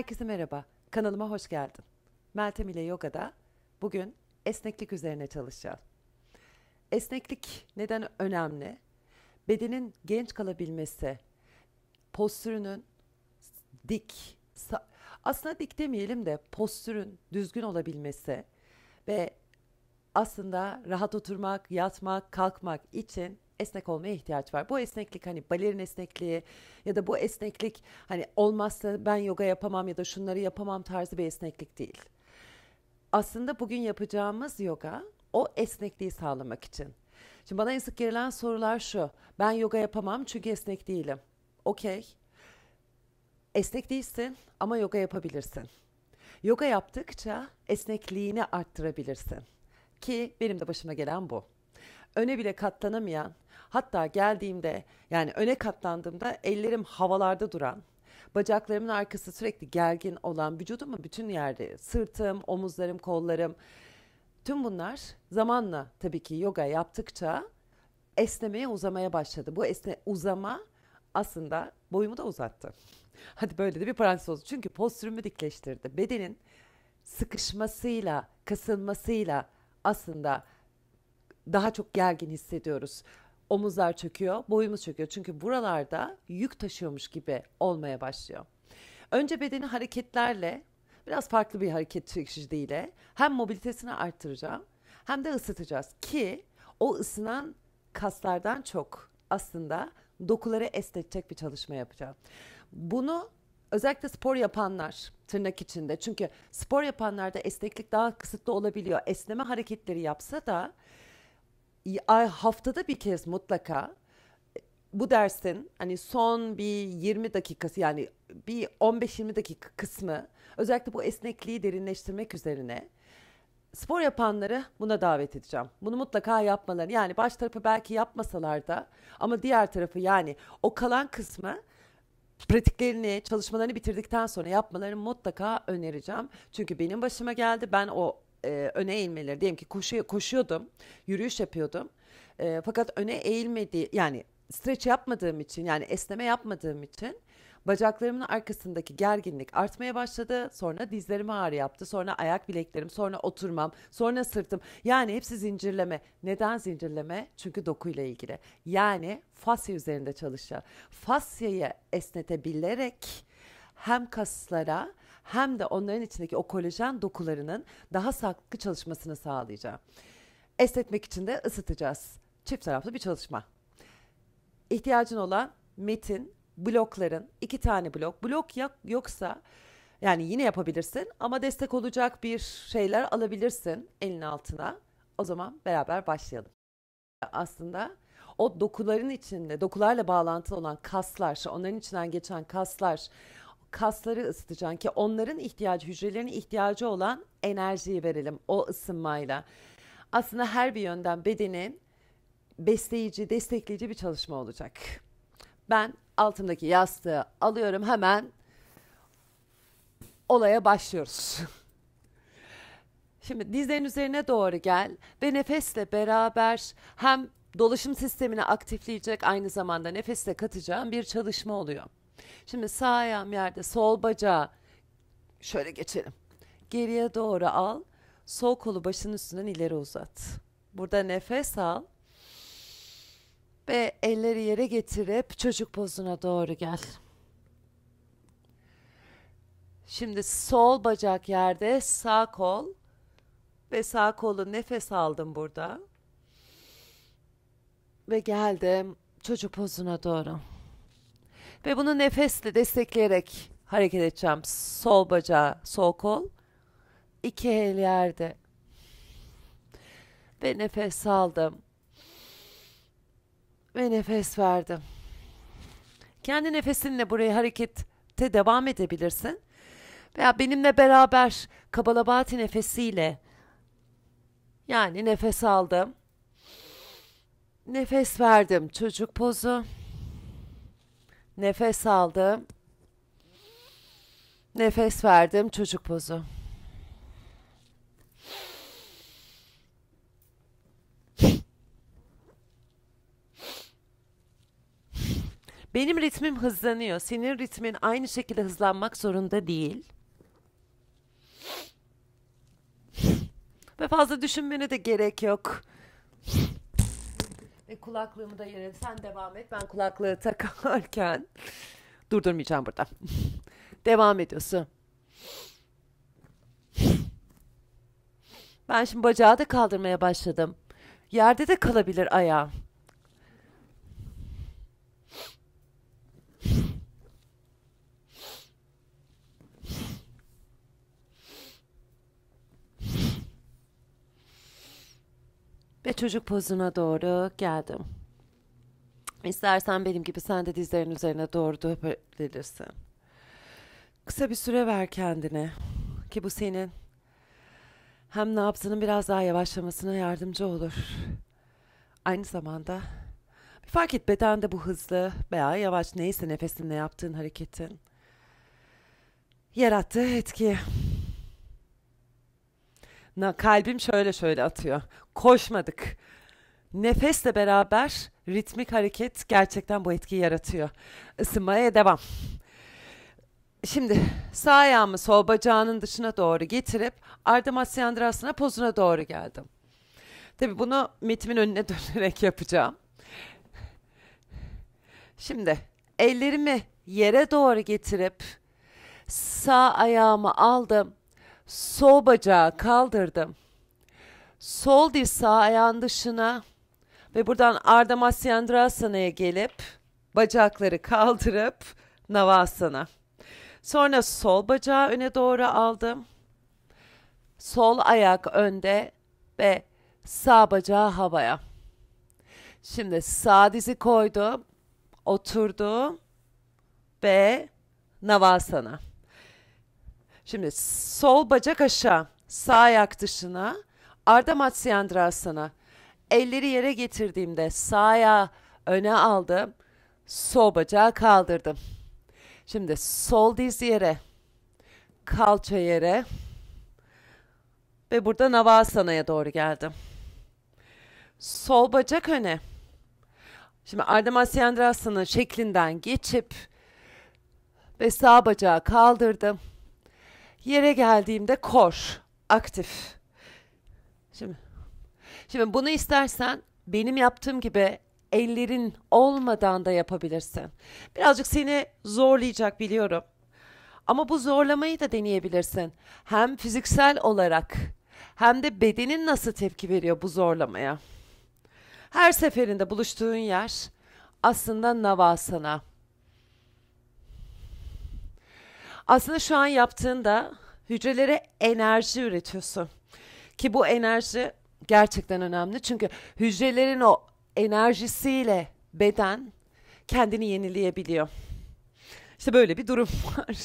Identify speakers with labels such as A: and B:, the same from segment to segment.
A: Herkese merhaba, kanalıma hoş geldin. Meltem ile Yoga'da bugün esneklik üzerine çalışacağız. Esneklik neden önemli? Bedenin genç kalabilmesi, postürünün dik, aslında dik demeyelim de postürün düzgün olabilmesi ve aslında rahat oturmak, yatmak, kalkmak için esnek olmaya ihtiyaç var. Bu esneklik hani balerin esnekliği ya da bu esneklik hani olmazsa ben yoga yapamam ya da şunları yapamam tarzı bir esneklik değil. Aslında bugün yapacağımız yoga o esnekliği sağlamak için. Şimdi bana en sık gelen sorular şu. Ben yoga yapamam çünkü esnek değilim. Okey. Esnek değilsin ama yoga yapabilirsin. Yoga yaptıkça esnekliğini arttırabilirsin. Ki benim de başıma gelen bu öne bile katlanamayan Hatta geldiğimde yani öne katlandığımda ellerim havalarda duran, bacaklarımın arkası sürekli gergin olan vücudumun bütün yerde sırtım, omuzlarım, kollarım tüm bunlar zamanla tabii ki yoga yaptıkça esnemeye uzamaya başladı. Bu esne uzama aslında boyumu da uzattı. Hadi böyle de bir parantez oldu Çünkü postürümü dikleştirdi. Bedenin sıkışmasıyla, kasılmasıyla aslında daha çok gergin hissediyoruz omuzlar çöküyor, boyumuz çöküyor. Çünkü buralarda yük taşıyormuş gibi olmaya başlıyor. Önce bedeni hareketlerle, biraz farklı bir hareket çeşidiyle hem mobilitesini arttıracağım hem de ısıtacağız ki o ısınan kaslardan çok aslında dokuları esnetecek bir çalışma yapacağım. Bunu özellikle spor yapanlar tırnak içinde çünkü spor yapanlarda esneklik daha kısıtlı olabiliyor. Esneme hareketleri yapsa da haftada bir kez mutlaka e, bu dersin hani son bir 20 dakikası yani bir 15-20 dakika kısmı özellikle bu esnekliği derinleştirmek üzerine spor yapanları buna davet edeceğim. Bunu mutlaka yapmaları yani baş tarafı belki yapmasalar da ama diğer tarafı yani o kalan kısmı pratiklerini, çalışmalarını bitirdikten sonra yapmalarını mutlaka önereceğim. Çünkü benim başıma geldi. Ben o e, öne eğilmeleri diyelim ki koşu, koşuyordum, yürüyüş yapıyordum. E, fakat öne eğilmedi yani streç yapmadığım için yani esneme yapmadığım için bacaklarımın arkasındaki gerginlik artmaya başladı. Sonra dizlerim ağrı yaptı. Sonra ayak bileklerim, sonra oturmam, sonra sırtım. Yani hepsi zincirleme. Neden zincirleme? Çünkü dokuyla ilgili. Yani fasya üzerinde çalışacağım. Fasyayı esnetebilerek hem kaslara hem de onların içindeki o kolajen dokularının daha sağlıklı çalışmasını sağlayacağım. Esnetmek için de ısıtacağız. Çift taraflı bir çalışma. İhtiyacın olan metin, blokların, iki tane blok. Blok yoksa yani yine yapabilirsin ama destek olacak bir şeyler alabilirsin elin altına. O zaman beraber başlayalım. Aslında o dokuların içinde, dokularla bağlantılı olan kaslar, onların içinden geçen kaslar, kasları ısıtacaksın ki onların ihtiyacı, hücrelerin ihtiyacı olan enerjiyi verelim o ısınmayla. Aslında her bir yönden bedenin besleyici, destekleyici bir çalışma olacak. Ben altındaki yastığı alıyorum hemen olaya başlıyoruz. Şimdi dizlerin üzerine doğru gel ve nefesle beraber hem dolaşım sistemini aktifleyecek aynı zamanda nefesle katacağın bir çalışma oluyor. Şimdi sağ ayağım yerde sol bacağı şöyle geçelim. Geriye doğru al. Sol kolu başının üstünden ileri uzat. Burada nefes al. Ve elleri yere getirip çocuk pozuna doğru gel. Şimdi sol bacak yerde sağ kol ve sağ kolu nefes aldım burada. Ve geldim çocuk pozuna doğru. Ve bunu nefesle destekleyerek hareket edeceğim. Sol bacağı, sol kol. İki el yerde. Ve nefes aldım. Ve nefes verdim. Kendi nefesinle burayı harekette devam edebilirsin. Veya benimle beraber kabalabati nefesiyle yani nefes aldım. Nefes verdim çocuk pozu. Nefes aldım. Nefes verdim. Çocuk pozu. Benim ritmim hızlanıyor. Senin ritmin aynı şekilde hızlanmak zorunda değil. Ve fazla düşünmene de gerek yok. Ve kulaklığımı da yere sen devam et. Ben kulaklığı takarken durdurmayacağım burada. devam ediyorsun. Ben şimdi bacağı da kaldırmaya başladım. Yerde de kalabilir ayağım. Ve çocuk pozuna doğru geldim. İstersen benim gibi sen de dizlerin üzerine doğru dönebilirsin. Kısa bir süre ver kendine ki bu senin hem nabzının biraz daha yavaşlamasına yardımcı olur. Aynı zamanda bir fark et bedende bu hızlı veya yavaş neyse nefesinle yaptığın hareketin yarattığı etki. Na, kalbim şöyle şöyle atıyor koşmadık. Nefesle beraber ritmik hareket gerçekten bu etkiyi yaratıyor. Isınmaya devam. Şimdi sağ ayağımı sol bacağının dışına doğru getirip Ardha Matsyandrasana pozuna doğru geldim. Tabi bunu metimin önüne dönerek yapacağım. Şimdi ellerimi yere doğru getirip sağ ayağımı aldım. Sol bacağı kaldırdım. Sol dirsağı ayağın dışına ve buradan Ardha Masyandranasana gelip bacakları kaldırıp Navasana. Sonra sol bacağı öne doğru aldım. Sol ayak önde ve sağ bacağı havaya. Şimdi sağ dizi koydum, oturdum ve Navasana. Şimdi sol bacak aşağı, sağ ayak dışına Arda Matsyandrasana. Elleri yere getirdiğimde sağ ayağı öne aldım. Sol bacağı kaldırdım. Şimdi sol diz yere, kalça yere ve burada Navasana'ya doğru geldim. Sol bacak öne. Şimdi Arda Masyandrasana şeklinden geçip ve sağ bacağı kaldırdım. Yere geldiğimde kor, aktif. Şimdi, şimdi bunu istersen benim yaptığım gibi ellerin olmadan da yapabilirsin. Birazcık seni zorlayacak biliyorum. Ama bu zorlamayı da deneyebilirsin. Hem fiziksel olarak hem de bedenin nasıl tepki veriyor bu zorlamaya. Her seferinde buluştuğun yer aslında navasana. Aslında şu an yaptığında hücrelere enerji üretiyorsun. Ki bu enerji gerçekten önemli. Çünkü hücrelerin o enerjisiyle beden kendini yenileyebiliyor. İşte böyle bir durum var.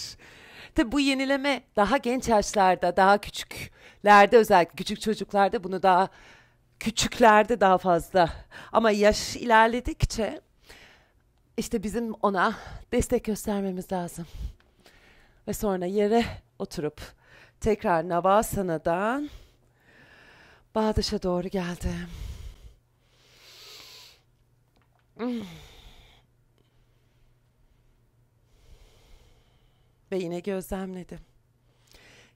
A: Tabi bu yenileme daha genç yaşlarda, daha küçüklerde özellikle küçük çocuklarda bunu daha küçüklerde daha fazla. Ama yaş ilerledikçe işte bizim ona destek göstermemiz lazım. Ve sonra yere oturup tekrar Navasana'dan Bağdaş'a doğru geldim. Ve yine gözlemledim.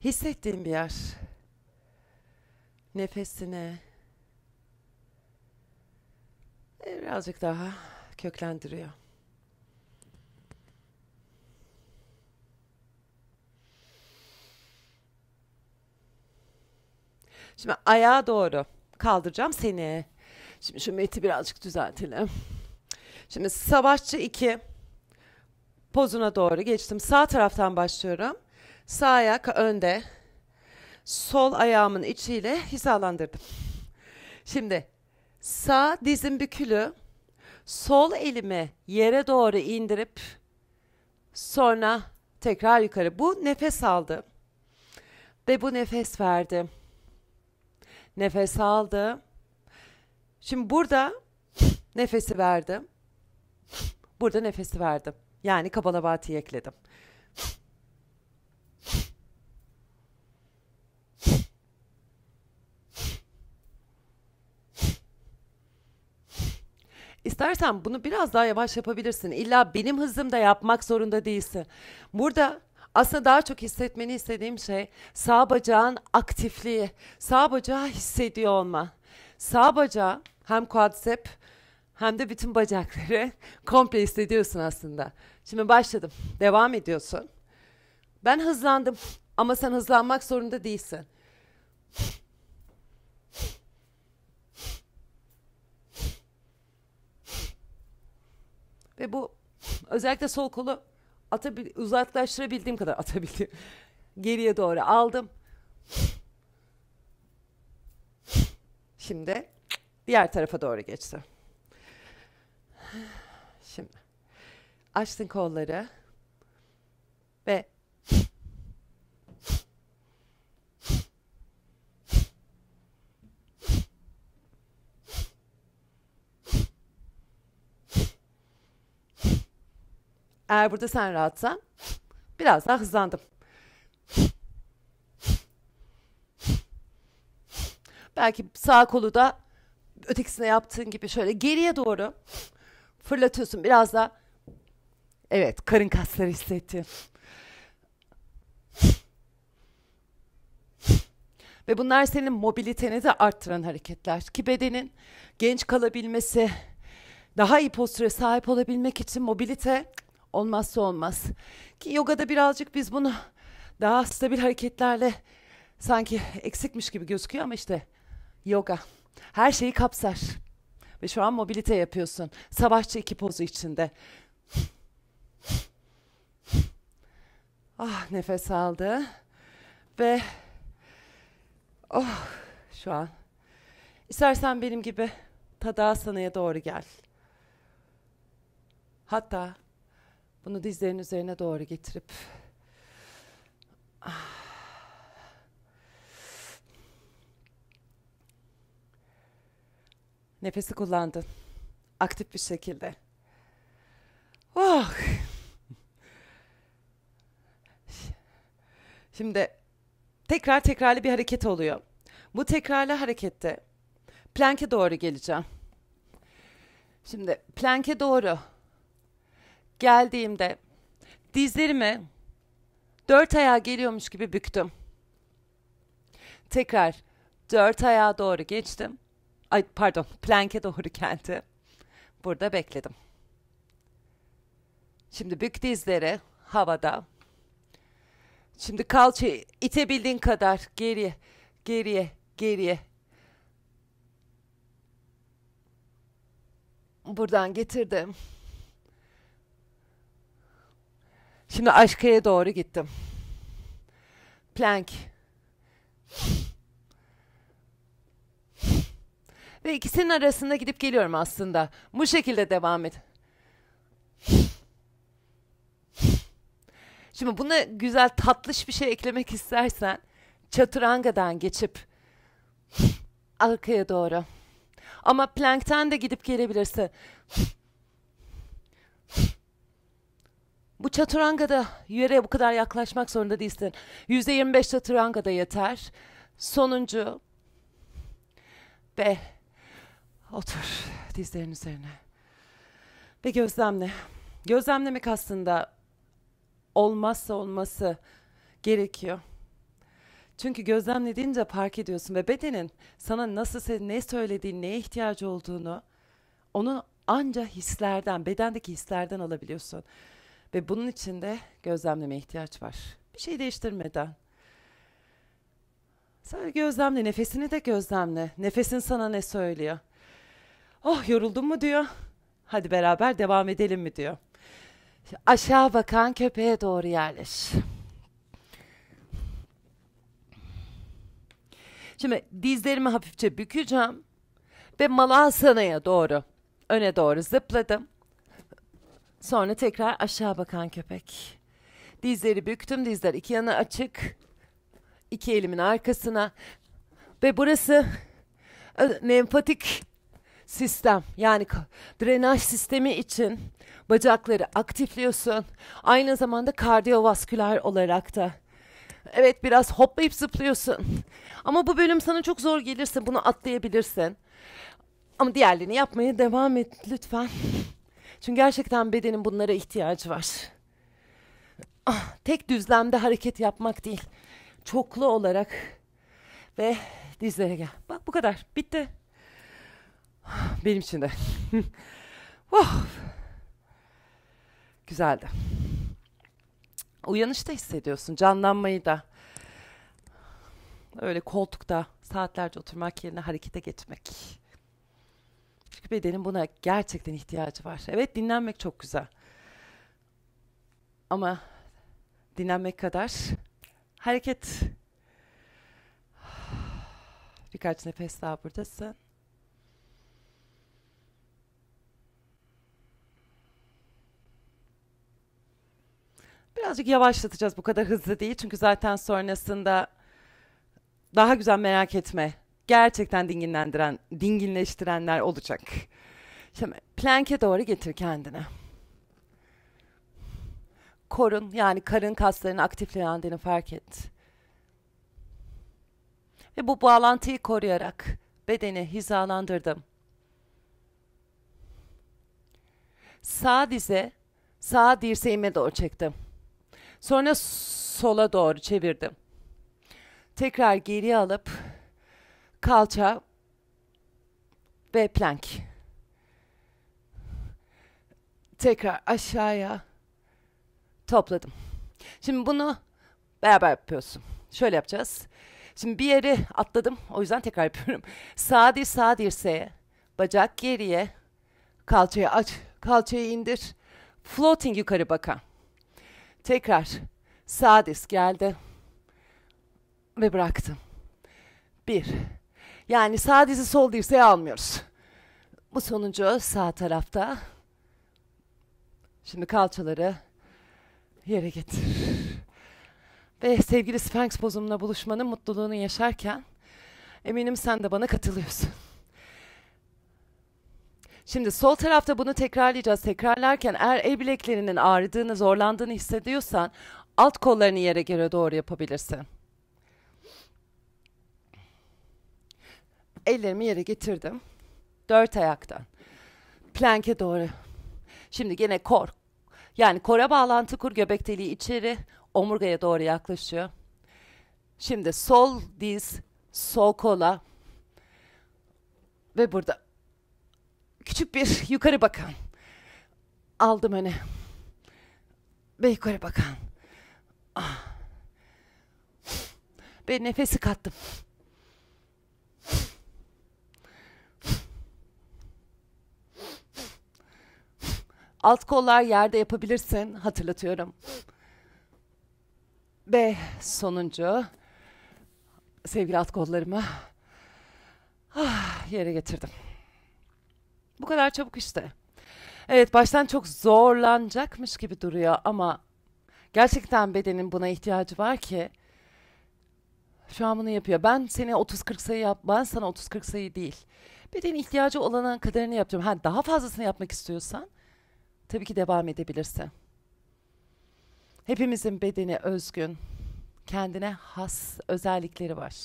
A: Hissettiğim bir yer. nefesini e, birazcık daha köklendiriyor. Şimdi ayağa doğru kaldıracağım seni. Şimdi şu meti birazcık düzeltelim. Şimdi savaşçı 2 pozuna doğru geçtim. Sağ taraftan başlıyorum. Sağ ayak önde. Sol ayağımın içiyle hizalandırdım. Şimdi sağ dizim bükülü. Sol elimi yere doğru indirip sonra tekrar yukarı. Bu nefes aldı ve bu nefes verdi. Nefes aldım. Şimdi burada nefesi verdim. Burada nefesi verdim. Yani kabalabati'yi ekledim. İstersen bunu biraz daha yavaş yapabilirsin. İlla benim hızımda yapmak zorunda değilsin. Burada aslında daha çok hissetmeni istediğim şey sağ bacağın aktifliği. Sağ bacağı hissediyor olma. Sağ bacağı hem quadricep hem de bütün bacakları komple hissediyorsun aslında. Şimdi başladım. Devam ediyorsun. Ben hızlandım ama sen hızlanmak zorunda değilsin. Ve bu özellikle sol kolu atabil uzaklaştırabildiğim kadar atabildim. Geriye doğru aldım. Şimdi diğer tarafa doğru geçti. Şimdi açtın kolları ve Eğer burada sen rahatsan biraz daha hızlandım. Belki sağ kolu da ötekisine yaptığın gibi şöyle geriye doğru fırlatıyorsun. Biraz da evet karın kasları hissetti. Ve bunlar senin mobiliteni de arttıran hareketler. Ki bedenin genç kalabilmesi, daha iyi postüre sahip olabilmek için mobilite olmazsa olmaz. Ki yogada birazcık biz bunu daha stabil hareketlerle sanki eksikmiş gibi gözüküyor ama işte yoga her şeyi kapsar. Ve şu an mobilite yapıyorsun. Savaşçı iki pozu içinde. Ah nefes aldı. Ve oh şu an. İstersen benim gibi Tadasana'ya doğru gel. Hatta bunu dizlerin üzerine doğru getirip ah. Nefesi kullandın. Aktif bir şekilde. Oh. Şimdi tekrar tekrarlı bir hareket oluyor. Bu tekrarlı harekette plank'e doğru geleceğim. Şimdi plank'e doğru geldiğimde dizlerimi dört ayağa geliyormuş gibi büktüm. Tekrar dört ayağa doğru geçtim. Ay pardon, plank'e doğru geldi. Burada bekledim. Şimdi bük dizleri havada. Şimdi kalçayı itebildiğin kadar geriye, geriye, geriye. Buradan getirdim. Şimdi aşkaya doğru gittim. Plank. Ve ikisinin arasında gidip geliyorum aslında. Bu şekilde devam et. Şimdi buna güzel tatlış bir şey eklemek istersen çaturangadan geçip arkaya doğru. Ama plankten de gidip gelebilirsin. bu çaturangada yöreye bu kadar yaklaşmak zorunda değilsin. Yüzde yirmi beş çaturangada yeter. Sonuncu ve otur dizlerin üzerine ve gözlemle. Gözlemlemek aslında olmazsa olması gerekiyor. Çünkü gözlemlediğince fark ediyorsun ve bedenin sana nasıl ne söylediğini, neye ihtiyacı olduğunu onu anca hislerden, bedendeki hislerden alabiliyorsun. Ve bunun için de gözlemleme ihtiyaç var. Bir şey değiştirmeden. Sadece gözlemle, nefesini de gözlemle. Nefesin sana ne söylüyor? Oh yoruldun mu diyor. Hadi beraber devam edelim mi diyor. Aşağı bakan köpeğe doğru yerleş. Şimdi dizlerimi hafifçe bükeceğim ve malasanaya doğru öne doğru zıpladım. Sonra tekrar aşağı bakan köpek. Dizleri büktüm, dizler iki yana açık. İki elimin arkasına. Ve burası lenfatik e, sistem yani drenaj sistemi için bacakları aktifliyorsun. Aynı zamanda kardiyovasküler olarak da. Evet biraz hoplayıp zıplıyorsun. Ama bu bölüm sana çok zor gelirse bunu atlayabilirsin. Ama diğerlerini yapmaya devam et lütfen. Çünkü gerçekten bedenin bunlara ihtiyacı var. Ah, tek düzlemde hareket yapmak değil. Çoklu olarak ve dizlere gel. Bak bu kadar. Bitti. Ah, benim için de. oh. Güzeldi. Uyanış da hissediyorsun. Canlanmayı da. Öyle koltukta saatlerce oturmak yerine harekete geçmek. Çünkü bedenin buna gerçekten ihtiyacı var. Evet dinlenmek çok güzel. Ama dinlenmek kadar hareket. Birkaç nefes daha buradasın. Birazcık yavaşlatacağız bu kadar hızlı değil. Çünkü zaten sonrasında daha güzel merak etme gerçekten dinginlendiren, dinginleştirenler olacak. Şimdi plank'e doğru getir kendini. Korun yani karın kaslarının aktiflendiğini fark et. Ve bu bağlantıyı koruyarak bedeni hizalandırdım. Sağ dize, sağ dirseğime doğru çektim. Sonra sola doğru çevirdim. Tekrar geri alıp kalça ve plank. Tekrar aşağıya topladım. Şimdi bunu beraber yapıyorsun. Şöyle yapacağız. Şimdi bir yeri atladım. O yüzden tekrar yapıyorum. Sağ dir sağ dirseğe. Bacak geriye. Kalçayı aç. Kalçayı indir. Floating yukarı baka. Tekrar sağ diz geldi. Ve bıraktım. Bir. Yani sağ dizi sol dirseği almıyoruz. Bu sonuncu sağ tarafta. Şimdi kalçaları yere getir. Ve sevgili Sphinx pozumla buluşmanın mutluluğunu yaşarken eminim sen de bana katılıyorsun. Şimdi sol tarafta bunu tekrarlayacağız. Tekrarlarken eğer el bileklerinin ağrıdığını, zorlandığını hissediyorsan alt kollarını yere göre doğru yapabilirsin. Ellerimi yere getirdim. Dört ayaktan. Plank'e doğru. Şimdi yine kor. Yani kora bağlantı kur göbek deliği içeri omurgaya doğru yaklaşıyor. Şimdi sol diz, sol kola ve burada küçük bir yukarı bakan. Aldım öne. Ve yukarı bakan. Ah. Ve nefesi kattım. Alt kollar yerde yapabilirsin. Hatırlatıyorum. Ve sonuncu sevgili alt kollarımı ah, yere getirdim. Bu kadar çabuk işte. Evet baştan çok zorlanacakmış gibi duruyor ama gerçekten bedenin buna ihtiyacı var ki şu an bunu yapıyor. Ben seni 30-40 sayı yap, ben sana 30-40 sayı değil. Bedenin ihtiyacı olana kadarını yapacağım. Ha, daha fazlasını yapmak istiyorsan tabii ki devam edebilirse. Hepimizin bedeni özgün, kendine has özellikleri var.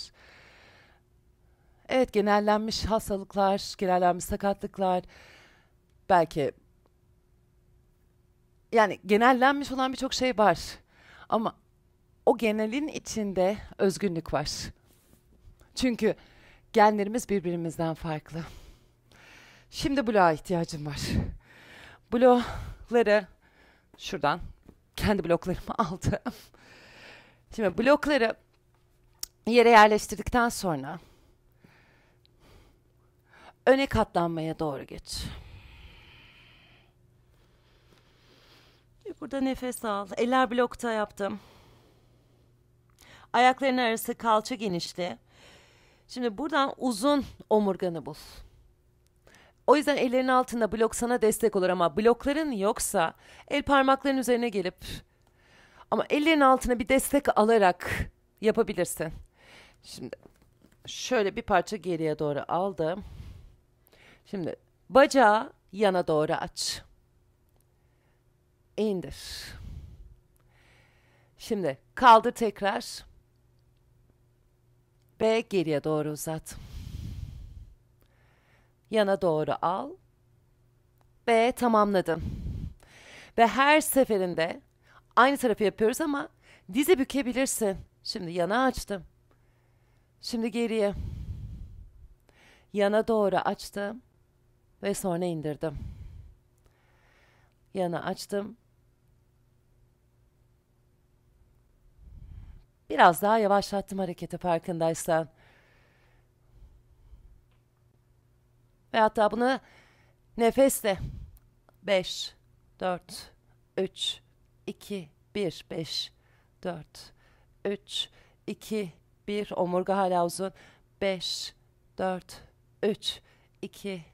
A: Evet genellenmiş hastalıklar, genellenmiş sakatlıklar, belki yani genellenmiş olan birçok şey var. Ama o genelin içinde özgünlük var. Çünkü genlerimiz birbirimizden farklı. Şimdi bloğa ihtiyacım var blokları şuradan kendi bloklarımı aldım. Şimdi blokları yere yerleştirdikten sonra öne katlanmaya doğru geç. Burada nefes al. Eller blokta yaptım. Ayakların arası kalça genişli. Şimdi buradan uzun omurganı bul. O yüzden ellerin altında blok sana destek olur ama blokların yoksa el parmakların üzerine gelip ama ellerin altına bir destek alarak yapabilirsin. Şimdi şöyle bir parça geriye doğru aldım. Şimdi bacağı yana doğru aç. İndir. Şimdi kaldır tekrar. Ve geriye doğru uzat. Yana doğru al ve tamamladım. Ve her seferinde aynı tarafı yapıyoruz ama dizi bükebilirsin. Şimdi yana açtım. Şimdi geriye. Yana doğru açtım ve sonra indirdim. Yana açtım. Biraz daha yavaşlattım hareketi farkındaysan. Ve hatta bunu nefesle 5, 4, 3, 2, 1, 5, 4, 3, 2, 1. Omurga hala uzun. 5, 4, 3, 2,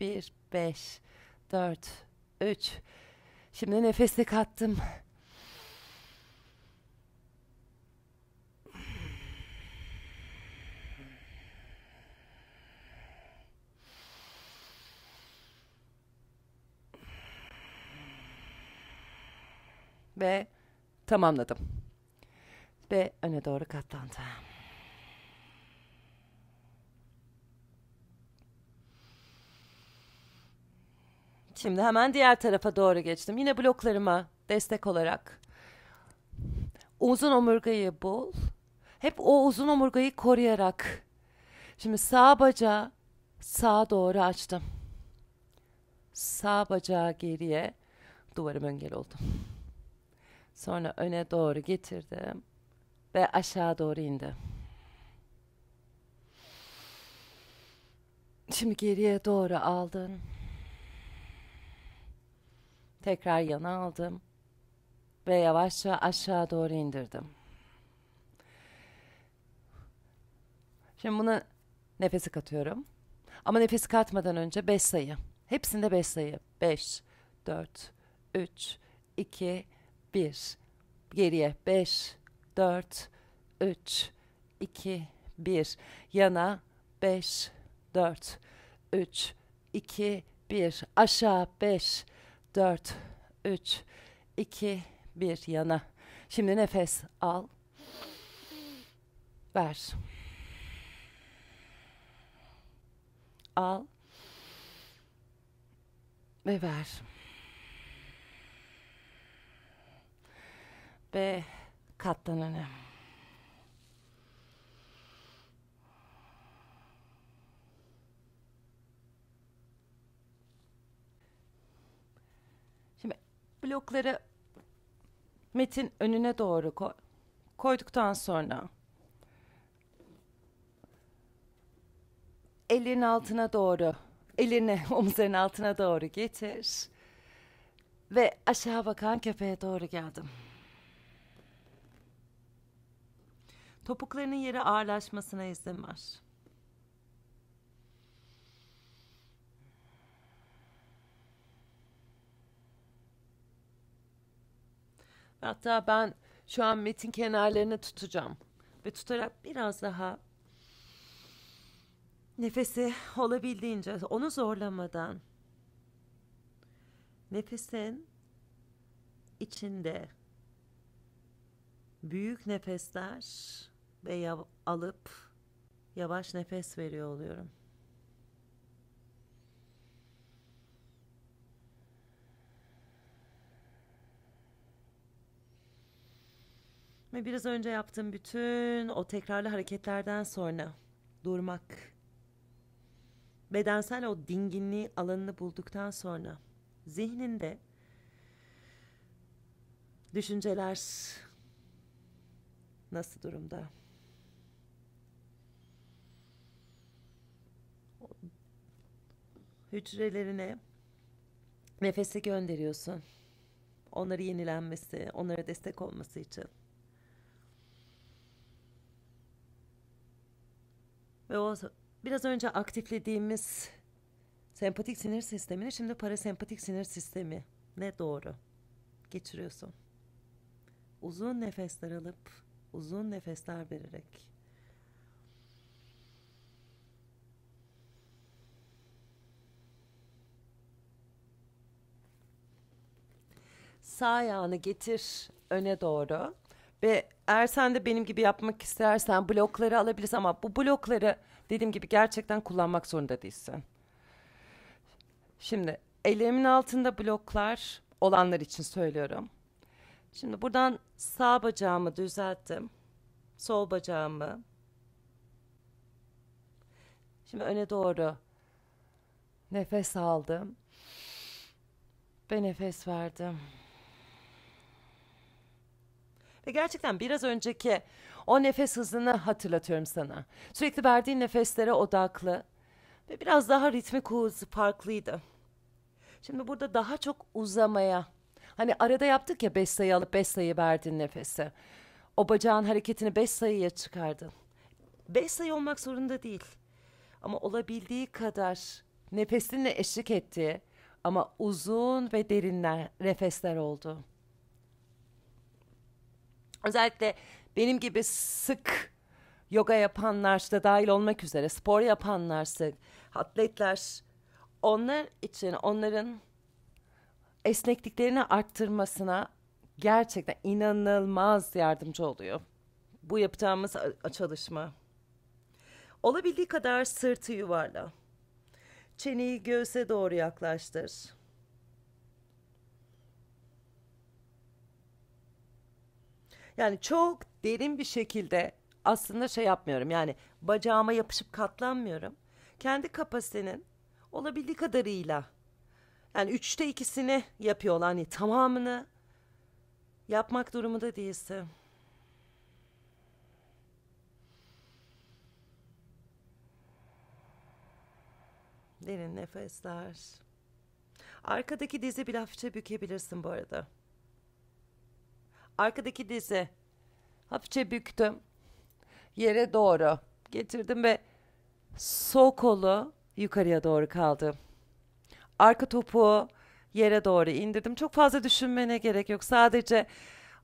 A: 1, 5, 4, 3. Şimdi nefesle kattım. ve tamamladım. Ve öne doğru katlandım. Şimdi hemen diğer tarafa doğru geçtim. Yine bloklarıma destek olarak uzun omurgayı bul. Hep o uzun omurgayı koruyarak. Şimdi sağ bacağı sağa doğru açtım. Sağ bacağı geriye duvarım engel oldu. Sonra öne doğru getirdim ve aşağı doğru indi. Şimdi geriye doğru aldın. Tekrar yana aldım ve yavaşça aşağı doğru indirdim. Şimdi buna nefesi katıyorum. Ama nefesi katmadan önce 5 sayı. Hepsinde 5 sayı. 5, 4, 3, 2, 1. Geriye 5, 4, 3, 2, 1. Yana 5, 4, 3, 2, 1. Aşağı 5, 4, 3, 2, 1. Yana. Şimdi nefes al. Ver. Al. Ve ver. ve kattan öne. Şimdi blokları metin önüne doğru koy. Koyduktan sonra elin altına doğru, elini omuzların altına doğru getir ve aşağı bakan köpeğe doğru geldim. Topuklarının yere ağırlaşmasına izin ver. Hatta ben şu an metin kenarlarını tutacağım. Ve tutarak biraz daha nefesi olabildiğince onu zorlamadan nefesin içinde büyük nefesler ve yav- alıp yavaş nefes veriyor oluyorum. Ve biraz önce yaptığım bütün o tekrarlı hareketlerden sonra durmak, bedensel o dinginliği alanını bulduktan sonra zihninde düşünceler nasıl durumda? hücrelerine nefesi gönderiyorsun. Onları yenilenmesi, onlara destek olması için. Ve o biraz önce aktiflediğimiz sempatik sinir sistemini şimdi parasempatik sinir sistemi ne doğru geçiriyorsun. Uzun nefesler alıp uzun nefesler vererek sağ ayağını getir öne doğru. Ve eğer sen de benim gibi yapmak istersen blokları alabilirsin ama bu blokları dediğim gibi gerçekten kullanmak zorunda değilsin. Şimdi elimin altında bloklar olanlar için söylüyorum. Şimdi buradan sağ bacağımı düzelttim. Sol bacağımı. Şimdi öne doğru nefes aldım. Ve nefes verdim. Ve gerçekten biraz önceki o nefes hızını hatırlatıyorum sana. Sürekli verdiğin nefeslere odaklı ve biraz daha ritmik kuzu farklıydı. Şimdi burada daha çok uzamaya. Hani arada yaptık ya 5 sayı alıp 5 sayı verdin nefesi. O bacağın hareketini 5 sayıya çıkardın. 5 sayı olmak zorunda değil. Ama olabildiği kadar nefesinle eşlik ettiği ama uzun ve derinler nefesler oldu. Özellikle benim gibi sık yoga yapanlar da dahil olmak üzere spor yapanlar, sık, atletler onlar için onların esnekliklerini arttırmasına gerçekten inanılmaz yardımcı oluyor. Bu yapacağımız çalışma. Olabildiği kadar sırtı yuvarla. Çeneyi göğse doğru yaklaştır. Yani çok derin bir şekilde aslında şey yapmıyorum. Yani bacağıma yapışıp katlanmıyorum. Kendi kapasitenin olabildiği kadarıyla yani üçte ikisini yapıyor hani tamamını yapmak durumunda değilse. Derin nefesler. Arkadaki dizi bir hafifçe bükebilirsin bu arada arkadaki dizi hafifçe büktüm yere doğru getirdim ve sol kolu yukarıya doğru kaldı. Arka topuğu yere doğru indirdim. Çok fazla düşünmene gerek yok. Sadece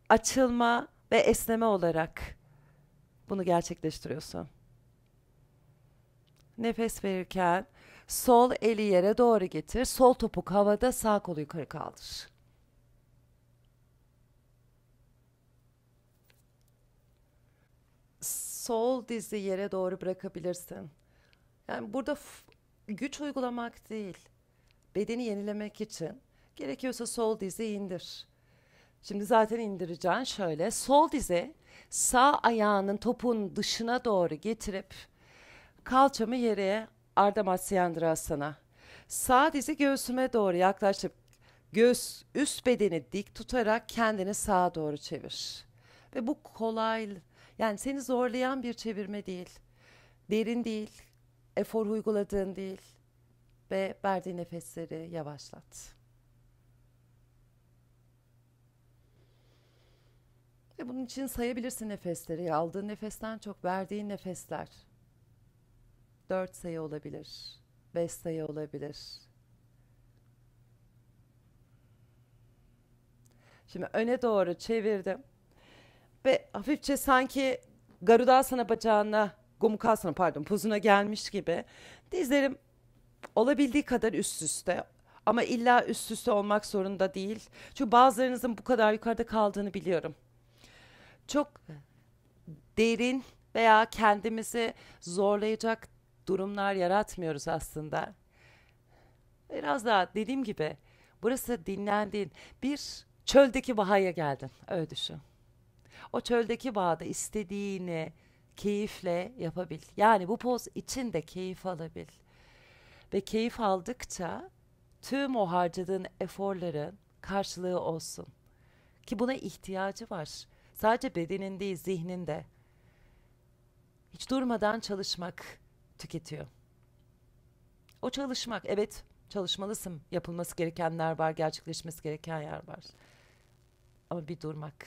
A: açılma ve esneme olarak bunu gerçekleştiriyorsun. Nefes verirken sol eli yere doğru getir. Sol topuk havada, sağ kolu yukarı kaldır. sol dizi yere doğru bırakabilirsin. Yani burada güç uygulamak değil, bedeni yenilemek için gerekiyorsa sol dizi indir. Şimdi zaten indireceğin şöyle, sol dizi sağ ayağının topun dışına doğru getirip kalçamı yere Ardhamasyandrasana. Sağ dizi göğsüme doğru yaklaşıp göğüs üst bedeni dik tutarak kendini sağa doğru çevir. Ve bu kolay yani seni zorlayan bir çevirme değil. Derin değil, efor uyguladığın değil ve verdiği nefesleri yavaşlat. Ve bunun için sayabilirsin nefesleri. Aldığın nefesten çok verdiğin nefesler. Dört sayı olabilir. Beş sayı olabilir. Şimdi öne doğru çevirdim ve hafifçe sanki garuda sana bacağına, Gomukasana pardon pozuna gelmiş gibi dizlerim olabildiği kadar üst üste ama illa üst üste olmak zorunda değil. Çünkü bazılarınızın bu kadar yukarıda kaldığını biliyorum. Çok derin veya kendimizi zorlayacak durumlar yaratmıyoruz aslında. Biraz daha dediğim gibi burası dinlendiğin bir çöldeki bahaya geldin. Öyle düşün. O çöldeki bağda istediğini keyifle yapabil. Yani bu poz için de keyif alabil. Ve keyif aldıkça tüm o harcadığın eforların karşılığı olsun. Ki buna ihtiyacı var. Sadece bedenin değil zihnin de. Hiç durmadan çalışmak tüketiyor. O çalışmak evet çalışmalısın. Yapılması gerekenler var, gerçekleşmesi gereken yer var. Ama bir durmak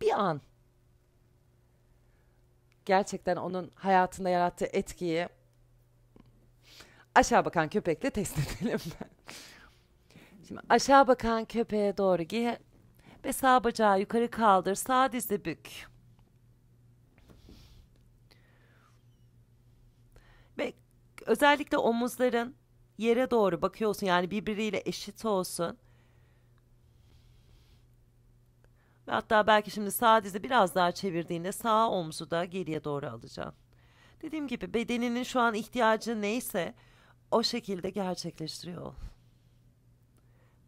A: bir an gerçekten onun hayatında yarattığı etkiyi aşağı bakan köpekle test edelim. Şimdi aşağı bakan köpeğe doğru gir ve sağ bacağı yukarı kaldır, sağ dizi bük. Ve özellikle omuzların yere doğru bakıyorsun yani birbiriyle eşit olsun. Ve hatta belki şimdi sağ dizi biraz daha çevirdiğinde sağ omzu da geriye doğru alacaksın. Dediğim gibi bedeninin şu an ihtiyacı neyse o şekilde gerçekleştiriyor ol.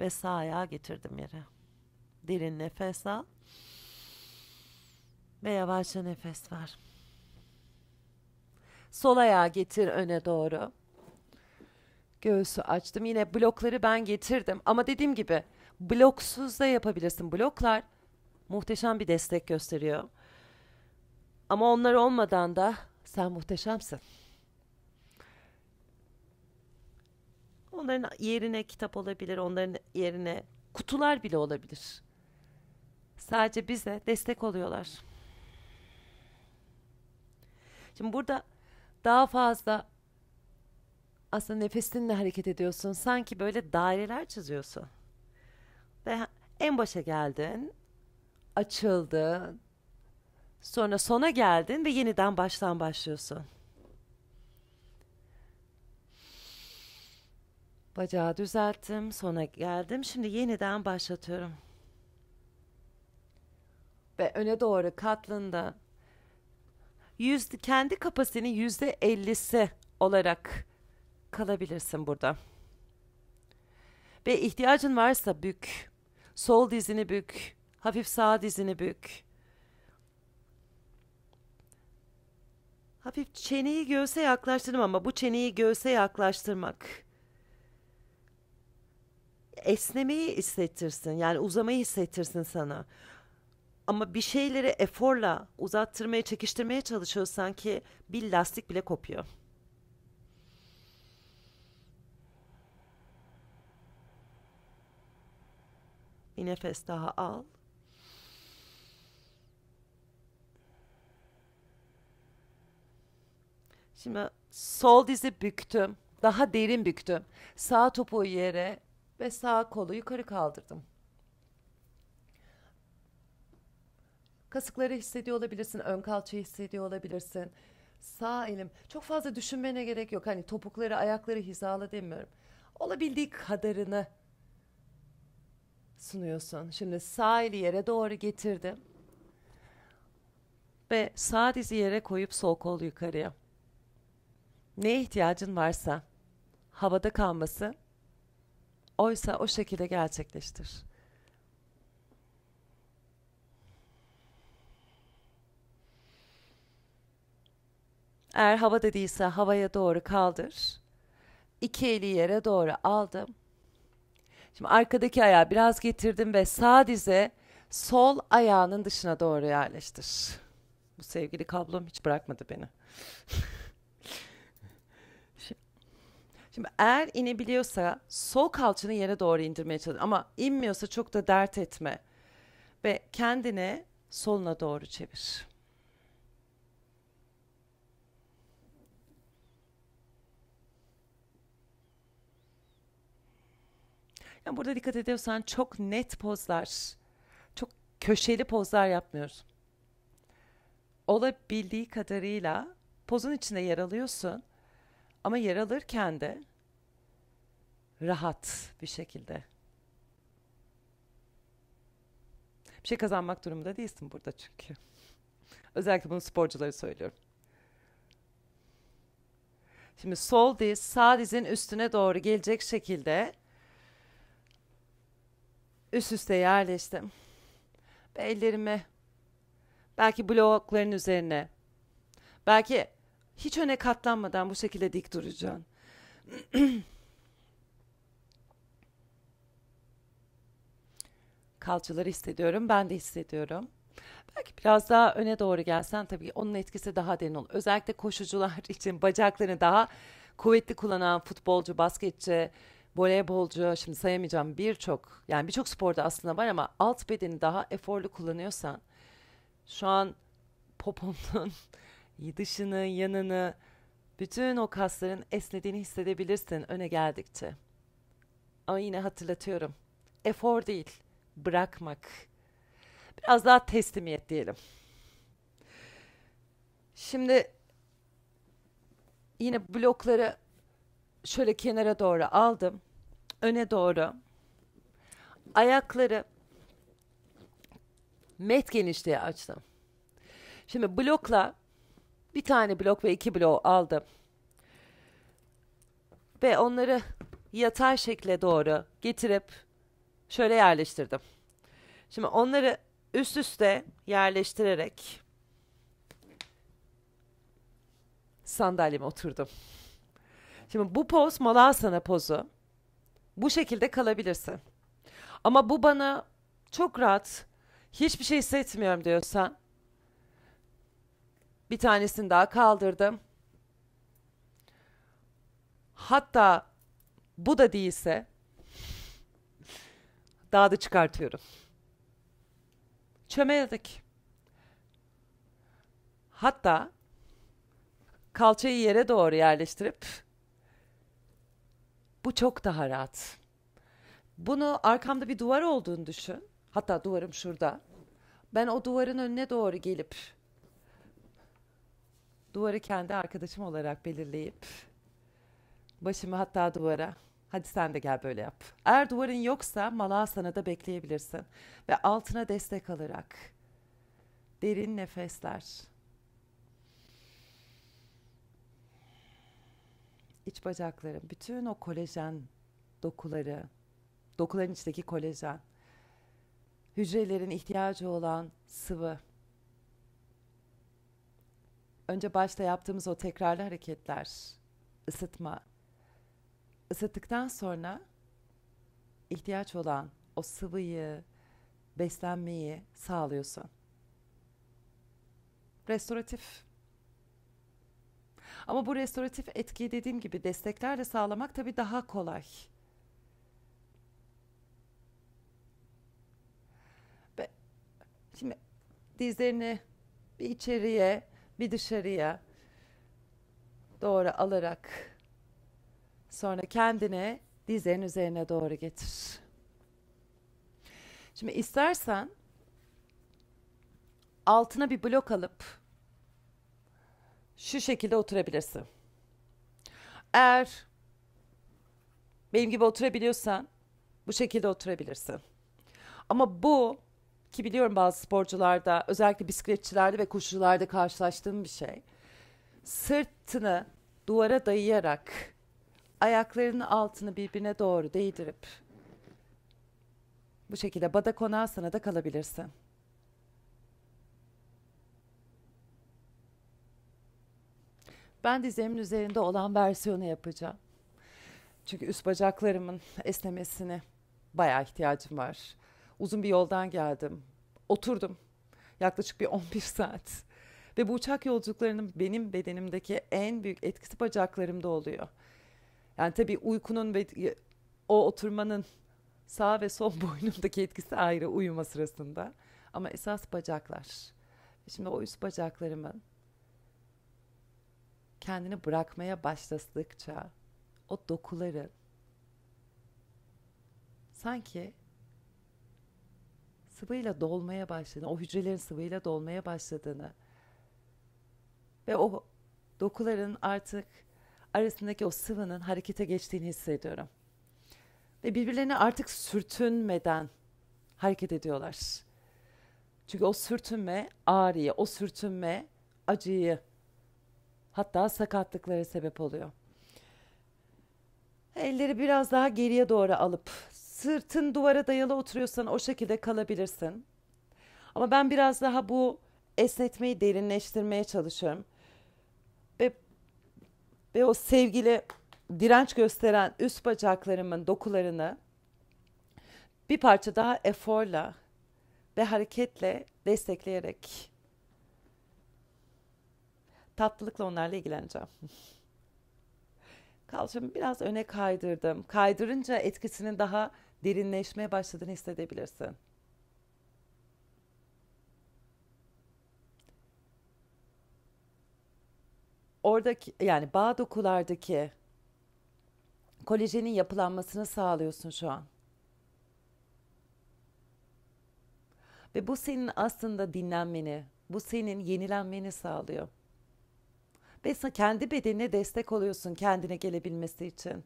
A: Ve sağ ayağı getirdim yere. Derin nefes al. Ve yavaşça nefes ver. Sol ayağı getir öne doğru. Göğsü açtım. Yine blokları ben getirdim. Ama dediğim gibi bloksuz da yapabilirsin. Bloklar muhteşem bir destek gösteriyor. Ama onlar olmadan da sen muhteşemsin. Onların yerine kitap olabilir, onların yerine kutular bile olabilir. Sadece bize destek oluyorlar. Şimdi burada daha fazla aslında nefesinle hareket ediyorsun. Sanki böyle daireler çiziyorsun. Ve en başa geldin açıldı. Sonra sona geldin ve yeniden baştan başlıyorsun. Bacağı düzelttim, sona geldim. Şimdi yeniden başlatıyorum. Ve öne doğru katlında yüzde, kendi kapasitenin yüzde ellisi olarak kalabilirsin burada. Ve ihtiyacın varsa bük. Sol dizini bük. Hafif sağ dizini bük. Hafif çeneyi göğse yaklaştırdım ama bu çeneyi göğse yaklaştırmak esnemeyi hissettirsin. Yani uzamayı hissettirsin sana. Ama bir şeyleri eforla uzattırmaya, çekiştirmeye çalışıyorsan ki bir lastik bile kopuyor. Bir nefes daha al. Şimdi sol dizi büktüm. Daha derin büktüm. Sağ topuğu yere ve sağ kolu yukarı kaldırdım. Kasıkları hissediyor olabilirsin, ön kalçayı hissediyor olabilirsin. Sağ elim. Çok fazla düşünmene gerek yok. Hani topukları, ayakları hizalı demiyorum. Olabildiği kadarını sunuyorsun. Şimdi sağ eli yere doğru getirdim. Ve sağ dizi yere koyup sol kol yukarıya neye ihtiyacın varsa havada kalması oysa o şekilde gerçekleştir. Eğer hava dediyse havaya doğru kaldır. İki eli yere doğru aldım. Şimdi arkadaki ayağı biraz getirdim ve sağ dize sol ayağının dışına doğru yerleştir. Bu sevgili kablom hiç bırakmadı beni. Şimdi eğer inebiliyorsa sol kalçanı yere doğru indirmeye çalış. Ama inmiyorsa çok da dert etme. Ve kendini soluna doğru çevir. Yani burada dikkat ediyorsan çok net pozlar, çok köşeli pozlar yapmıyoruz. Olabildiği kadarıyla pozun içinde yer alıyorsun ama yer alırken de rahat bir şekilde. Bir şey kazanmak durumunda değilsin burada çünkü. Özellikle bunu sporcuları söylüyorum. Şimdi sol diz sağ dizin üstüne doğru gelecek şekilde üst üste yerleştim. Ve ellerimi belki blokların üzerine belki hiç öne katlanmadan bu şekilde dik duracaksın. Kalçaları hissediyorum. Ben de hissediyorum. Belki biraz daha öne doğru gelsen tabii onun etkisi daha derin olur. Özellikle koşucular için bacaklarını daha kuvvetli kullanan futbolcu, basketçi, voleybolcu şimdi sayamayacağım birçok yani birçok sporda aslında var ama alt bedeni daha eforlu kullanıyorsan şu an poponun dışını, yanını, bütün o kasların esnediğini hissedebilirsin öne geldikçe. Ama yine hatırlatıyorum. Efor değil, bırakmak. Biraz daha teslimiyet diyelim. Şimdi yine blokları şöyle kenara doğru aldım. Öne doğru. Ayakları met genişliğe açtım. Şimdi blokla bir tane blok ve iki blok aldım. Ve onları yatay şekle doğru getirip şöyle yerleştirdim. Şimdi onları üst üste yerleştirerek sandalyeme oturdum. Şimdi bu poz malasana pozu. Bu şekilde kalabilirsin. Ama bu bana çok rahat, hiçbir şey hissetmiyorum diyorsan bir tanesini daha kaldırdım. Hatta bu da değilse daha da çıkartıyorum. Çömeledik. Hatta kalçayı yere doğru yerleştirip bu çok daha rahat. Bunu arkamda bir duvar olduğunu düşün. Hatta duvarım şurada. Ben o duvarın önüne doğru gelip Duvarı kendi arkadaşım olarak belirleyip başımı hatta duvara Hadi sen de gel böyle yap. Eğer duvarın yoksa sana da bekleyebilirsin. Ve altına destek alarak derin nefesler. İç bacakların, bütün o kolajen dokuları, dokuların içteki kolajen, hücrelerin ihtiyacı olan sıvı, önce başta yaptığımız o tekrarlı hareketler, ısıtma. Isıttıktan sonra ihtiyaç olan o sıvıyı, beslenmeyi sağlıyorsun. Restoratif. Ama bu restoratif etkiyi dediğim gibi desteklerle sağlamak tabii daha kolay. Ve şimdi dizlerini bir içeriye bir dışarıya doğru alarak sonra kendine dizlerin üzerine doğru getir. Şimdi istersen altına bir blok alıp şu şekilde oturabilirsin. Eğer benim gibi oturabiliyorsan bu şekilde oturabilirsin. Ama bu ki biliyorum bazı sporcularda özellikle bisikletçilerde ve koşucularda karşılaştığım bir şey. Sırtını duvara dayayarak ayaklarının altını birbirine doğru değdirip bu şekilde bada konasana da kalabilirsin. Ben dizemin üzerinde olan versiyonu yapacağım. Çünkü üst bacaklarımın esnemesini bayağı ihtiyacım var. Uzun bir yoldan geldim. Oturdum. Yaklaşık bir 11 saat. Ve bu uçak yolculuklarının benim bedenimdeki en büyük etkisi bacaklarımda oluyor. Yani tabii uykunun ve o oturmanın sağ ve sol boynumdaki etkisi ayrı uyuma sırasında. Ama esas bacaklar. Şimdi o üst bacaklarımın kendini bırakmaya başladıkça o dokuların sanki sıvıyla dolmaya başladığını, o hücrelerin sıvıyla dolmaya başladığını ve o dokuların artık arasındaki o sıvının harekete geçtiğini hissediyorum. Ve birbirlerini artık sürtünmeden hareket ediyorlar. Çünkü o sürtünme ağrıyı, o sürtünme acıyı hatta sakatlıkları sebep oluyor. Elleri biraz daha geriye doğru alıp sırtın duvara dayalı oturuyorsan o şekilde kalabilirsin. Ama ben biraz daha bu esnetmeyi derinleştirmeye çalışıyorum. Ve, ve o sevgili direnç gösteren üst bacaklarımın dokularını bir parça daha eforla ve hareketle destekleyerek tatlılıkla onlarla ilgileneceğim. Kalçamı biraz öne kaydırdım. Kaydırınca etkisini daha derinleşmeye başladığını hissedebilirsin. Oradaki yani bağ dokulardaki kolajenin yapılanmasını sağlıyorsun şu an. Ve bu senin aslında dinlenmeni, bu senin yenilenmeni sağlıyor. Ve sen kendi bedenine destek oluyorsun kendine gelebilmesi için.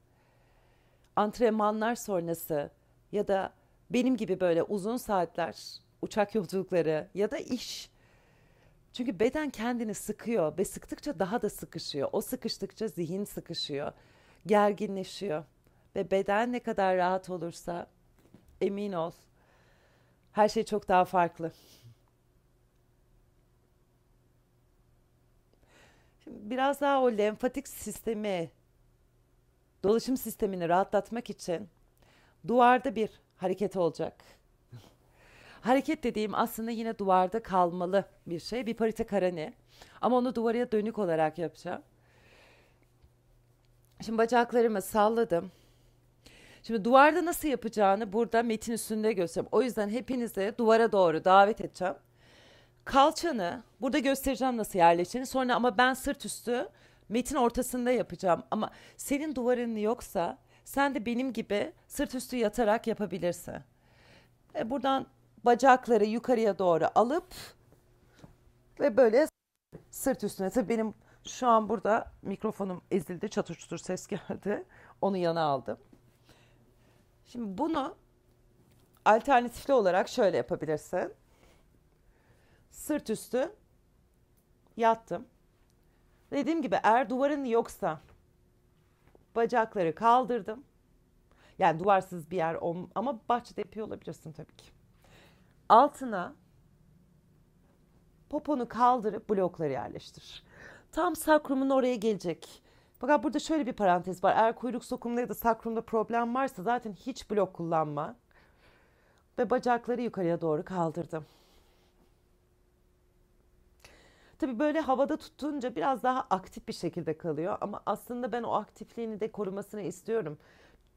A: Antrenmanlar sonrası ya da benim gibi böyle uzun saatler uçak yolculukları ya da iş. Çünkü beden kendini sıkıyor ve sıktıkça daha da sıkışıyor. O sıkıştıkça zihin sıkışıyor, gerginleşiyor ve beden ne kadar rahat olursa emin ol her şey çok daha farklı. Şimdi biraz daha o lenfatik sistemi, dolaşım sistemini rahatlatmak için Duvarda bir hareket olacak. hareket dediğim aslında yine duvarda kalmalı bir şey. Bir parite karane. Ama onu duvara dönük olarak yapacağım. Şimdi bacaklarımı salladım. Şimdi duvarda nasıl yapacağını burada metin üstünde göstereyim. O yüzden hepinizi duvara doğru davet edeceğim. Kalçanı burada göstereceğim nasıl yerleştiğini. Sonra ama ben sırt üstü metin ortasında yapacağım. Ama senin duvarın yoksa sen de benim gibi sırt üstü yatarak yapabilirsin. E buradan bacakları yukarıya doğru alıp ve böyle sırt üstüne. Tabii benim şu an burada mikrofonum ezildi, çatır çutur ses geldi. Onu yana aldım. Şimdi bunu alternatifli olarak şöyle yapabilirsin. Sırt üstü yattım. Dediğim gibi eğer duvarın yoksa Bacakları kaldırdım. Yani duvarsız bir yer ama bahçede yapıyor olabilirsin tabii ki. Altına poponu kaldırıp blokları yerleştir. Tam sakrumun oraya gelecek. Fakat burada şöyle bir parantez var. Eğer kuyruk sokumunda ya da sakrumda problem varsa zaten hiç blok kullanma. Ve bacakları yukarıya doğru kaldırdım. Tabii böyle havada tutunca biraz daha aktif bir şekilde kalıyor ama aslında ben o aktifliğini de korumasını istiyorum.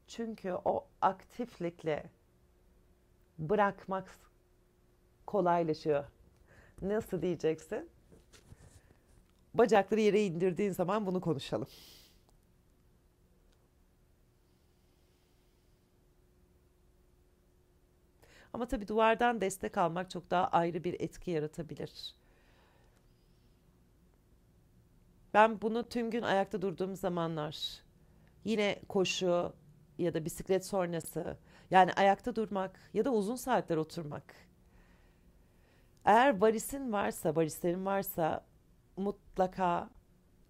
A: Çünkü o aktiflikle bırakmak kolaylaşıyor. Nasıl diyeceksin? Bacakları yere indirdiğin zaman bunu konuşalım. Ama tabii duvardan destek almak çok daha ayrı bir etki yaratabilir. Ben bunu tüm gün ayakta durduğum zamanlar yine koşu ya da bisiklet sonrası yani ayakta durmak ya da uzun saatler oturmak. Eğer varisin varsa, varislerin varsa mutlaka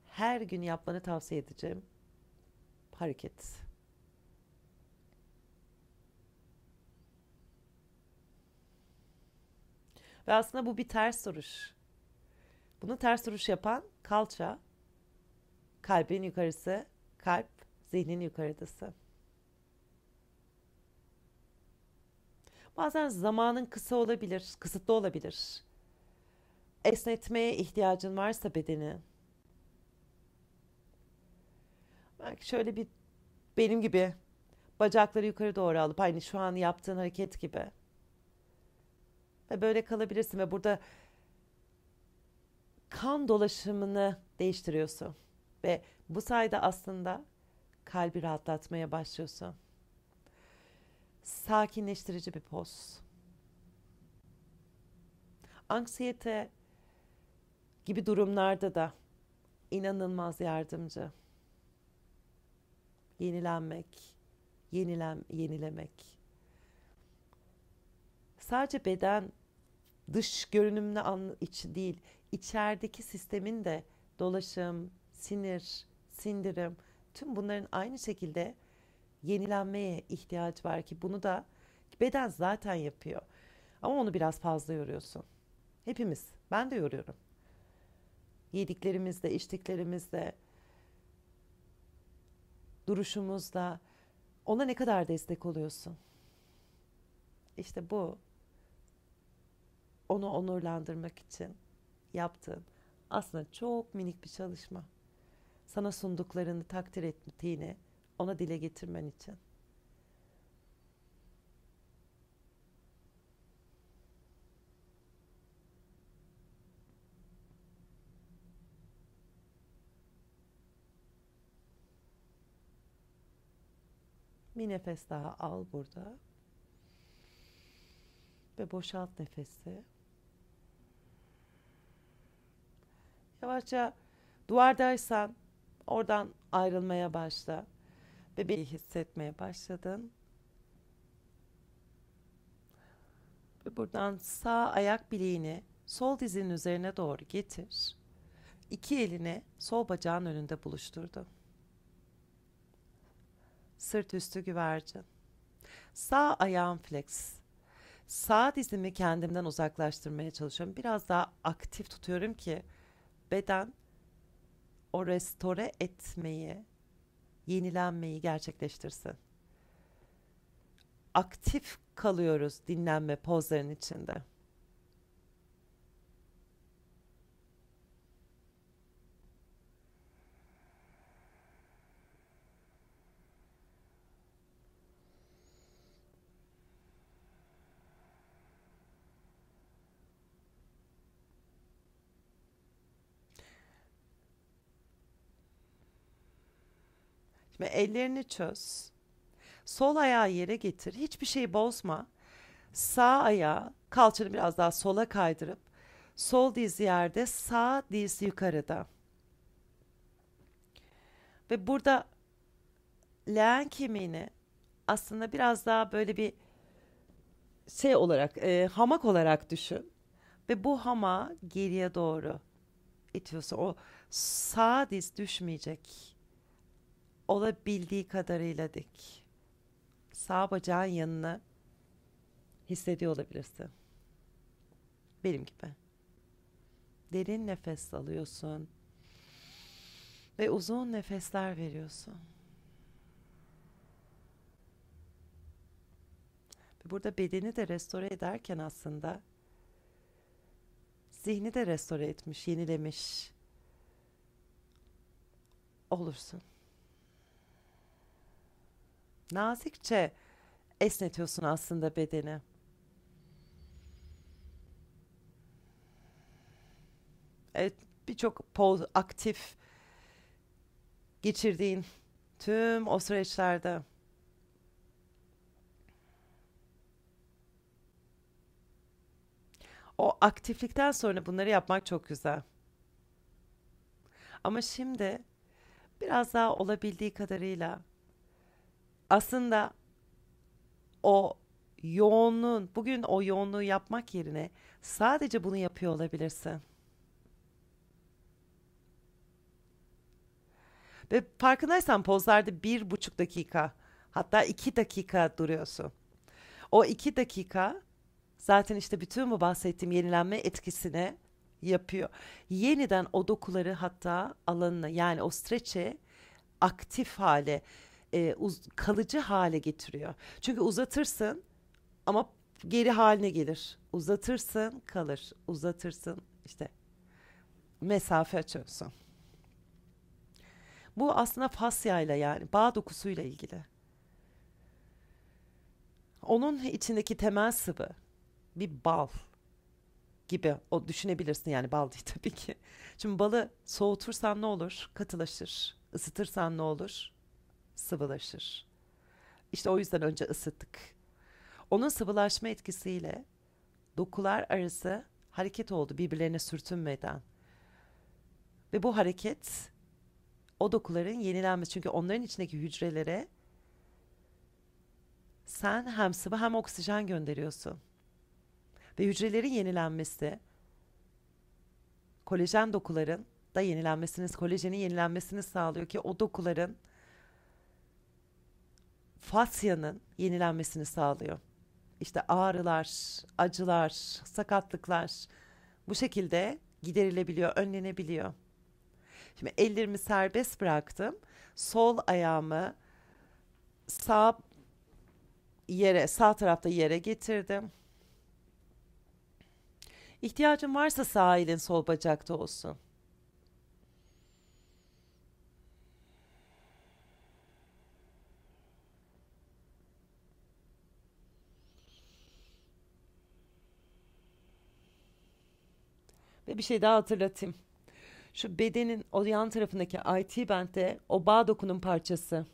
A: her gün yapmanı tavsiye edeceğim. Hareket. Ve aslında bu bir ters duruş. Bunu ters duruş yapan kalça Kalbin yukarısı, kalp zihnin yukarıdası. Bazen zamanın kısa olabilir, kısıtlı olabilir. Esnetmeye ihtiyacın varsa bedeni. Belki şöyle bir benim gibi bacakları yukarı doğru alıp aynı şu an yaptığın hareket gibi. Ve böyle kalabilirsin ve burada kan dolaşımını değiştiriyorsun. Ve bu sayede aslında kalbi rahatlatmaya başlıyorsun. Sakinleştirici bir poz. Anksiyete gibi durumlarda da inanılmaz yardımcı. Yenilenmek, yenilen, yenilemek. Sadece beden dış görünümle iç değil, içerideki sistemin de dolaşım, sinir, sindirim tüm bunların aynı şekilde yenilenmeye ihtiyaç var ki bunu da beden zaten yapıyor. Ama onu biraz fazla yoruyorsun. Hepimiz. Ben de yoruyorum. Yediklerimizde, içtiklerimizde, duruşumuzda, ona ne kadar destek oluyorsun? İşte bu onu onurlandırmak için yaptığın aslında çok minik bir çalışma sana sunduklarını takdir ettiğini ona dile getirmen için. Bir nefes daha al burada. Ve boşalt nefesi. Yavaşça duvardaysan Oradan ayrılmaya başla. Bebeği şey hissetmeye başladın. Ve buradan sağ ayak bileğini sol dizinin üzerine doğru getir. İki elini sol bacağın önünde buluşturdu. Sırt üstü güvercin. Sağ ayağım flex. Sağ dizimi kendimden uzaklaştırmaya çalışıyorum. Biraz daha aktif tutuyorum ki beden o restore etmeyi, yenilenmeyi gerçekleştirsin. Aktif kalıyoruz dinlenme pozların içinde. ve ellerini çöz. Sol ayağı yere getir. Hiçbir şeyi bozma. Sağ ayağı kalçanı biraz daha sola kaydırıp sol diz yerde, sağ diz yukarıda. Ve burada leğen kemiğini aslında biraz daha böyle bir şey olarak, e, hamak olarak düşün. Ve bu hama geriye doğru itiyorsa o sağ diz düşmeyecek olabildiği kadarıyla dik. Sağ bacağın yanına hissediyor olabilirsin. Benim gibi. Derin nefes alıyorsun ve uzun nefesler veriyorsun. Burada bedeni de restore ederken aslında zihni de restore etmiş, yenilemiş olursun. Nazikçe esnetiyorsun aslında bedeni. Evet, birçok poz aktif geçirdiğin tüm o süreçlerde o aktiflikten sonra bunları yapmak çok güzel. Ama şimdi biraz daha olabildiği kadarıyla aslında o yoğunluğun bugün o yoğunluğu yapmak yerine sadece bunu yapıyor olabilirsin. Ve farkındaysan pozlarda bir buçuk dakika hatta iki dakika duruyorsun. O iki dakika zaten işte bütün bu bahsettiğim yenilenme etkisini yapıyor. Yeniden o dokuları hatta alanına yani o streçe aktif hale e, uz, kalıcı hale getiriyor. Çünkü uzatırsın ama geri haline gelir. Uzatırsın kalır. Uzatırsın işte mesafe açıyorsun. Bu aslında fasyayla yani bağ dokusuyla ilgili. Onun içindeki temel sıvı bir bal gibi o düşünebilirsin yani bal değil tabii ki. Şimdi balı soğutursan ne olur? Katılaşır. Isıtırsan ne olur? sıvılaşır. İşte o yüzden önce ısıttık. Onun sıvılaşma etkisiyle dokular arası hareket oldu birbirlerine sürtünmeden. Ve bu hareket o dokuların yenilenmesi. Çünkü onların içindeki hücrelere sen hem sıvı hem oksijen gönderiyorsun. Ve hücrelerin yenilenmesi, kolajen dokuların da yenilenmesini, kolajenin yenilenmesini sağlıyor ki o dokuların fasyanın yenilenmesini sağlıyor. İşte ağrılar, acılar, sakatlıklar bu şekilde giderilebiliyor, önlenebiliyor. Şimdi ellerimi serbest bıraktım. Sol ayağımı sağ yere, sağ tarafta yere getirdim. İhtiyacın varsa sağ elin sol bacakta olsun. Ve bir şey daha hatırlatayım. Şu bedenin o yan tarafındaki IT bente o bağ dokunun parçası.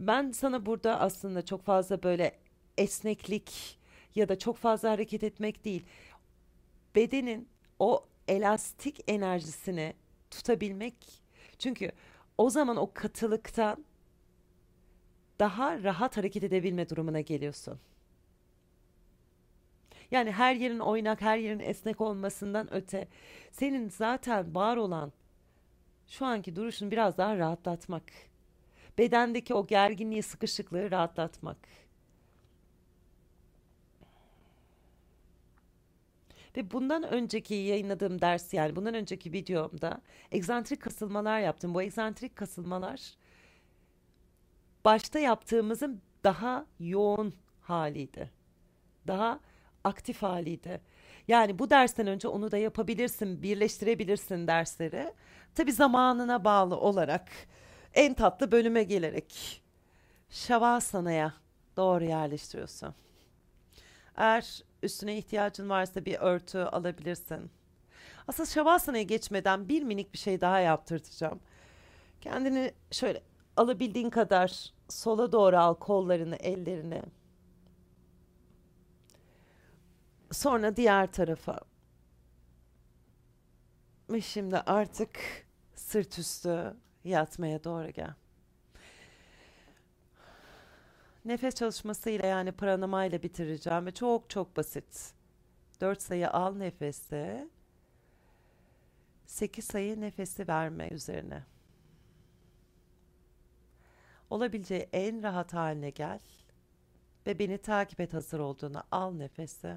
A: Ben sana burada aslında çok fazla böyle esneklik ya da çok fazla hareket etmek değil. Bedenin o elastik enerjisini tutabilmek. Çünkü o zaman o katılıktan daha rahat hareket edebilme durumuna geliyorsun. Yani her yerin oynak, her yerin esnek olmasından öte senin zaten var olan şu anki duruşunu biraz daha rahatlatmak. Bedendeki o gerginliği, sıkışıklığı rahatlatmak. Ve bundan önceki yayınladığım ders yani bundan önceki videomda egzantrik kasılmalar yaptım. Bu egzantrik kasılmalar başta yaptığımızın daha yoğun haliydi. Daha aktif haliydi. Yani bu dersten önce onu da yapabilirsin, birleştirebilirsin dersleri. Tabi zamanına bağlı olarak en tatlı bölüme gelerek şavasanaya doğru yerleştiriyorsun. Eğer üstüne ihtiyacın varsa bir örtü alabilirsin. Asıl şavasanaya geçmeden bir minik bir şey daha yaptırtacağım. Kendini şöyle alabildiğin kadar sola doğru al kollarını, ellerini. sonra diğer tarafa. Ve şimdi artık sırt üstü yatmaya doğru gel. Nefes çalışmasıyla yani ile bitireceğim ve çok çok basit. 4 sayı al nefeste. 8 sayı nefesi verme üzerine. Olabileceği en rahat haline gel ve beni takip et hazır olduğuna al nefesi.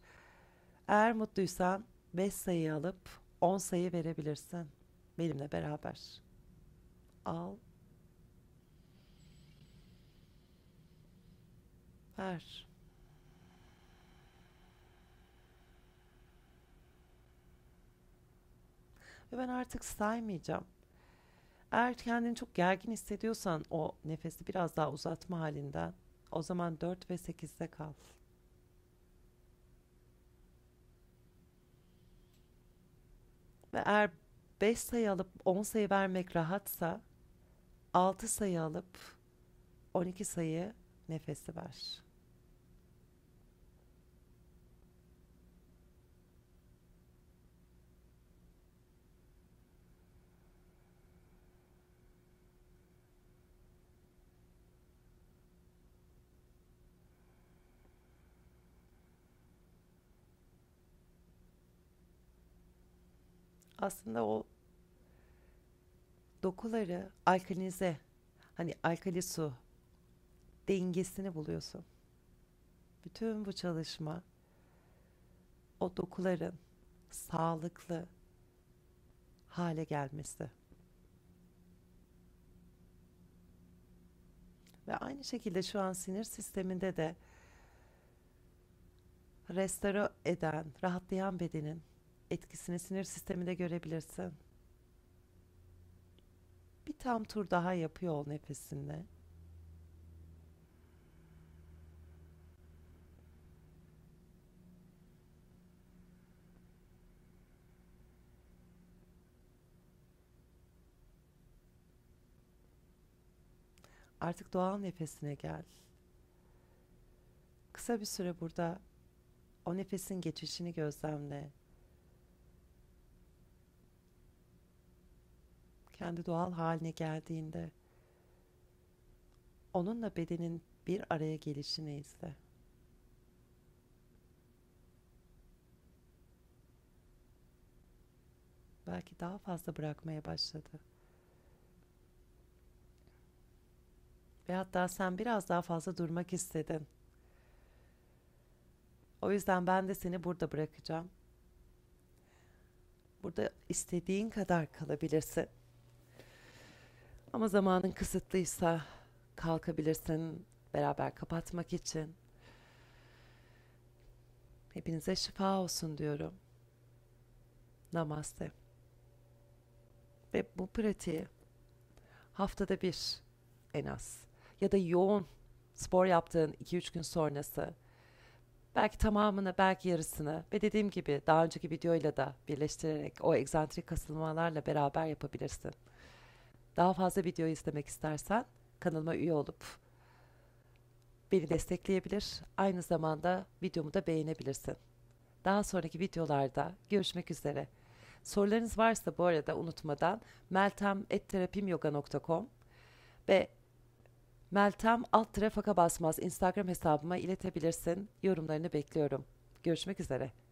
A: Eğer mutluysan 5 sayı alıp 10 sayı verebilirsin. Benimle beraber. Al. Ver. Ve ben artık saymayacağım. Eğer kendini çok gergin hissediyorsan o nefesi biraz daha uzatma halinden o zaman 4 ve 8'de kal. Ve eğer 5 sayı alıp 10 sayı vermek rahatsa 6 sayı alıp 12 sayı nefesi ver. aslında o dokuları alkalinize hani alkali su dengesini buluyorsun. Bütün bu çalışma o dokuların sağlıklı hale gelmesi. Ve aynı şekilde şu an sinir sisteminde de restore eden, rahatlayan bedenin etkisini sinir sisteminde görebilirsin. Bir tam tur daha yapıyor ol nefesinde. Artık doğal nefesine gel. Kısa bir süre burada o nefesin geçişini gözlemle. kendi doğal haline geldiğinde onunla bedenin bir araya gelişini izle. Belki daha fazla bırakmaya başladı. Ve hatta sen biraz daha fazla durmak istedin. O yüzden ben de seni burada bırakacağım. Burada istediğin kadar kalabilirsin. Ama zamanın kısıtlıysa kalkabilirsin beraber kapatmak için. Hepinize şifa olsun diyorum. Namaste. Ve bu pratiği haftada bir en az ya da yoğun spor yaptığın 2-3 gün sonrası belki tamamını belki yarısını ve dediğim gibi daha önceki videoyla da birleştirerek o egzantrik kasılmalarla beraber yapabilirsin. Daha fazla video izlemek istersen kanalıma üye olup beni destekleyebilir. Aynı zamanda videomu da beğenebilirsin. Daha sonraki videolarda görüşmek üzere. Sorularınız varsa bu arada unutmadan MeltemEtterapimyoga.com ve meltem alt basmaz Instagram hesabıma iletebilirsin. Yorumlarını bekliyorum. Görüşmek üzere.